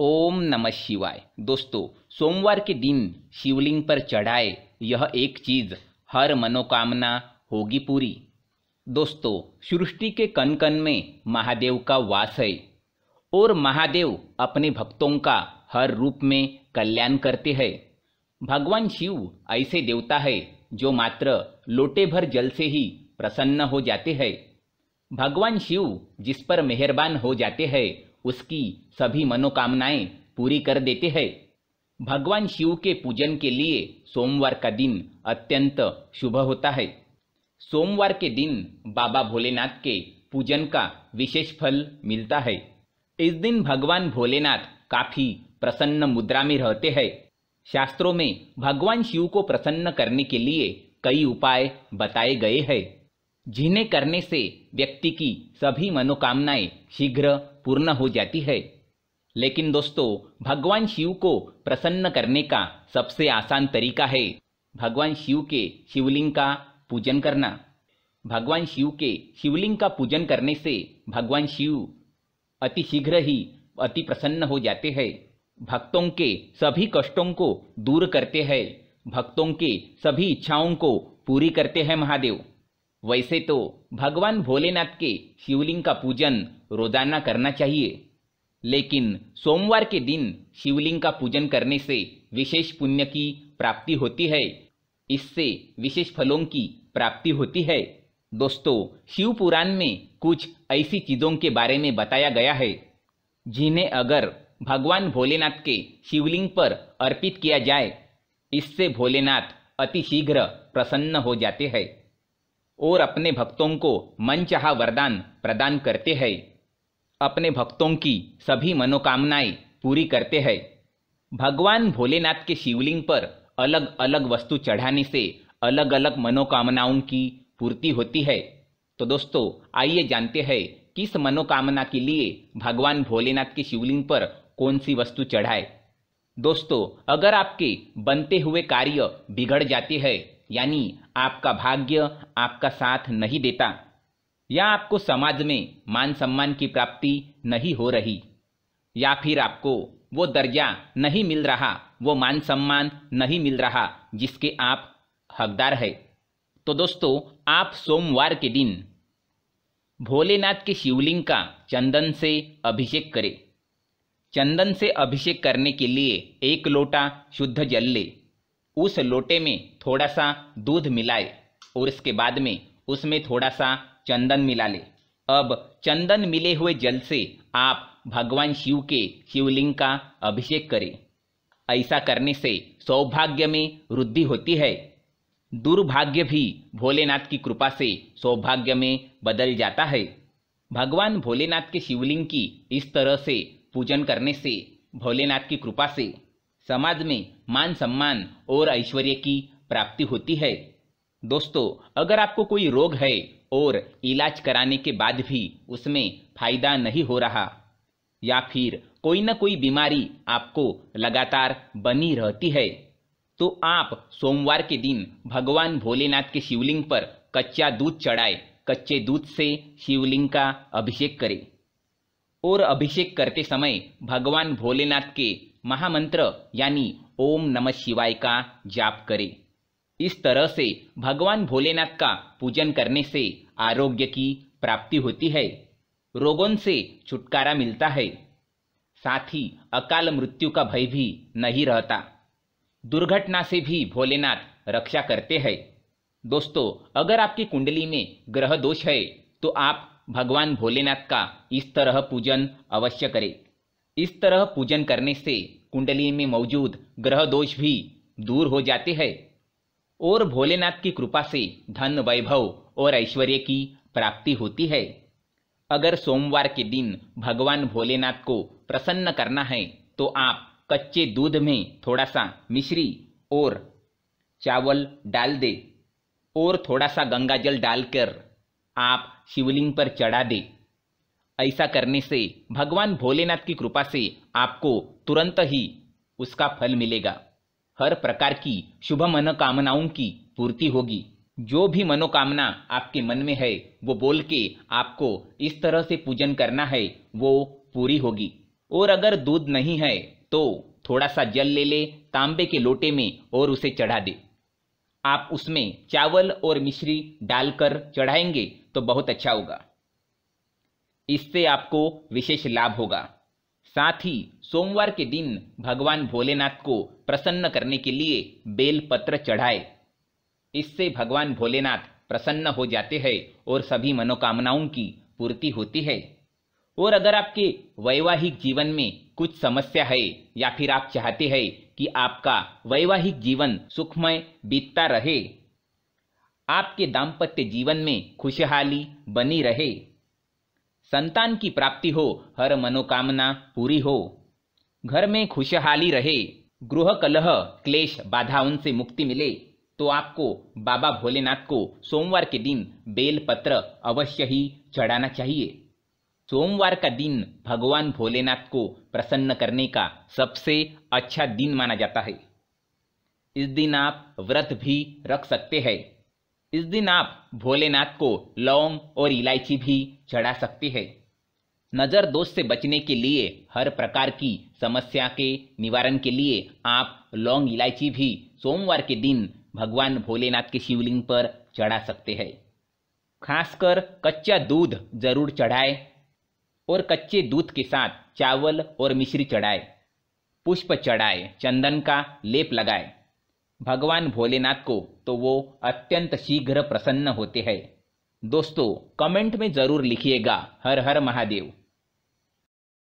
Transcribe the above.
ओम नमः शिवाय दोस्तों सोमवार के दिन शिवलिंग पर चढ़ाए यह एक चीज हर मनोकामना होगी पूरी दोस्तों सृष्टि के कन कन में महादेव का वास है और महादेव अपने भक्तों का हर रूप में कल्याण करते हैं भगवान शिव ऐसे देवता है जो मात्र लोटे भर जल से ही प्रसन्न हो जाते हैं भगवान शिव जिस पर मेहरबान हो जाते हैं उसकी सभी मनोकामनाएं पूरी कर देते हैं भगवान शिव के पूजन के लिए सोमवार का दिन अत्यंत शुभ होता है सोमवार के दिन बाबा भोलेनाथ के पूजन का विशेष फल मिलता है इस दिन भगवान भोलेनाथ काफी प्रसन्न मुद्रा में रहते हैं शास्त्रों में भगवान शिव को प्रसन्न करने के लिए कई उपाय बताए गए हैं जिन्हें करने से व्यक्ति की सभी मनोकामनाएं शीघ्र पूर्ण हो जाती है लेकिन दोस्तों भगवान शिव को प्रसन्न करने का सबसे आसान तरीका है भगवान शिव के शिवलिंग का पूजन करना भगवान शिव के शिवलिंग का पूजन करने से भगवान शिव अति शीघ्र ही अति प्रसन्न हो जाते हैं भक्तों के सभी कष्टों को दूर करते हैं भक्तों के सभी इच्छाओं को पूरी करते हैं महादेव वैसे तो भगवान भोलेनाथ के शिवलिंग का पूजन रोजाना करना चाहिए लेकिन सोमवार के दिन शिवलिंग का पूजन करने से विशेष पुण्य की प्राप्ति होती है इससे विशेष फलों की प्राप्ति होती है दोस्तों शिव पुराण में कुछ ऐसी चीज़ों के बारे में बताया गया है जिन्हें अगर भगवान भोलेनाथ के शिवलिंग पर अर्पित किया जाए इससे भोलेनाथ अतिशीघ्र प्रसन्न हो जाते हैं और अपने भक्तों को मनचाहा वरदान प्रदान करते हैं अपने भक्तों की सभी मनोकामनाएं पूरी करते हैं भगवान भोलेनाथ के शिवलिंग पर अलग अलग वस्तु चढ़ाने से अलग अलग मनोकामनाओं की पूर्ति होती है तो दोस्तों आइए जानते हैं किस मनोकामना के लिए भगवान भोलेनाथ के शिवलिंग पर कौन सी वस्तु चढ़ाए दोस्तों अगर आपके बनते हुए कार्य बिगड़ जाते हैं यानी आपका भाग्य आपका साथ नहीं देता या आपको समाज में मान सम्मान की प्राप्ति नहीं हो रही या फिर आपको वो दर्जा नहीं मिल रहा वो मान सम्मान नहीं मिल रहा जिसके आप हकदार है तो दोस्तों आप सोमवार के दिन भोलेनाथ के शिवलिंग का चंदन से अभिषेक करें चंदन से अभिषेक करने के लिए एक लोटा शुद्ध जल ले उस लोटे में थोड़ा सा दूध मिलाए और इसके बाद में उसमें थोड़ा सा चंदन मिला ले अब चंदन मिले हुए जल से आप भगवान शिव के शिवलिंग का अभिषेक करें ऐसा करने से सौभाग्य में वृद्धि होती है दुर्भाग्य भी भोलेनाथ की कृपा से सौभाग्य में बदल जाता है भगवान भोलेनाथ के शिवलिंग की इस तरह से पूजन करने से भोलेनाथ की कृपा से समाज में मान सम्मान और ऐश्वर्य की प्राप्ति होती है दोस्तों अगर आपको कोई रोग है और इलाज कराने के बाद भी उसमें फायदा नहीं हो रहा या फिर कोई ना कोई बीमारी आपको लगातार बनी रहती है तो आप सोमवार के दिन भगवान भोलेनाथ के शिवलिंग पर कच्चा दूध चढ़ाए कच्चे दूध से शिवलिंग का अभिषेक करें और अभिषेक करते समय भगवान भोलेनाथ के महामंत्र यानी ओम नमः शिवाय का जाप करें इस तरह से भगवान भोलेनाथ का पूजन करने से आरोग्य की प्राप्ति होती है रोगों से छुटकारा मिलता है साथ ही अकाल मृत्यु का भय भी नहीं रहता दुर्घटना से भी भोलेनाथ रक्षा करते हैं दोस्तों अगर आपकी कुंडली में ग्रह दोष है तो आप भगवान भोलेनाथ का इस तरह पूजन अवश्य करें इस तरह पूजन करने से कुंडली में मौजूद ग्रह दोष भी दूर हो जाते हैं और भोलेनाथ की कृपा से धन वैभव और ऐश्वर्य की प्राप्ति होती है अगर सोमवार के दिन भगवान भोलेनाथ को प्रसन्न करना है तो आप कच्चे दूध में थोड़ा सा मिश्री और चावल डाल दे और थोड़ा सा गंगाजल डालकर आप शिवलिंग पर चढ़ा दें ऐसा करने से भगवान भोलेनाथ की कृपा से आपको तुरंत ही उसका फल मिलेगा हर प्रकार की शुभ मनोकामनाओं की पूर्ति होगी जो भी मनोकामना आपके मन में है वो बोल के आपको इस तरह से पूजन करना है वो पूरी होगी और अगर दूध नहीं है तो थोड़ा सा जल ले ले तांबे के लोटे में और उसे चढ़ा दे आप उसमें चावल और मिश्री डालकर चढ़ाएंगे तो बहुत अच्छा होगा इससे आपको विशेष लाभ होगा साथ ही सोमवार के दिन भगवान भोलेनाथ को प्रसन्न करने के लिए बेलपत्र चढ़ाए इससे भगवान भोलेनाथ प्रसन्न हो जाते हैं और सभी मनोकामनाओं की पूर्ति होती है और अगर आपके वैवाहिक जीवन में कुछ समस्या है या फिर आप चाहते हैं कि आपका वैवाहिक जीवन सुखमय बीतता रहे आपके दाम्पत्य जीवन में खुशहाली बनी रहे संतान की प्राप्ति हो हर मनोकामना पूरी हो घर में खुशहाली रहे गृह कलह क्लेश बाधाओं से मुक्ति मिले तो आपको बाबा भोलेनाथ को सोमवार के दिन बेलपत्र अवश्य ही चढ़ाना चाहिए सोमवार का दिन भगवान भोलेनाथ को प्रसन्न करने का सबसे अच्छा दिन माना जाता है इस दिन आप व्रत भी रख सकते हैं इस दिन आप भोलेनाथ को लौंग और इलायची भी चढ़ा सकते हैं नज़र दोष से बचने के लिए हर प्रकार की समस्या के निवारण के लिए आप लौंग इलायची भी सोमवार के दिन भगवान भोलेनाथ के शिवलिंग पर चढ़ा सकते हैं खासकर कच्चा दूध जरूर चढ़ाए और कच्चे दूध के साथ चावल और मिश्री चढ़ाए पुष्प चढ़ाए चंदन का लेप लगाएं भगवान भोलेनाथ को तो वो अत्यंत शीघ्र प्रसन्न होते हैं दोस्तों कमेंट में ज़रूर लिखिएगा हर हर महादेव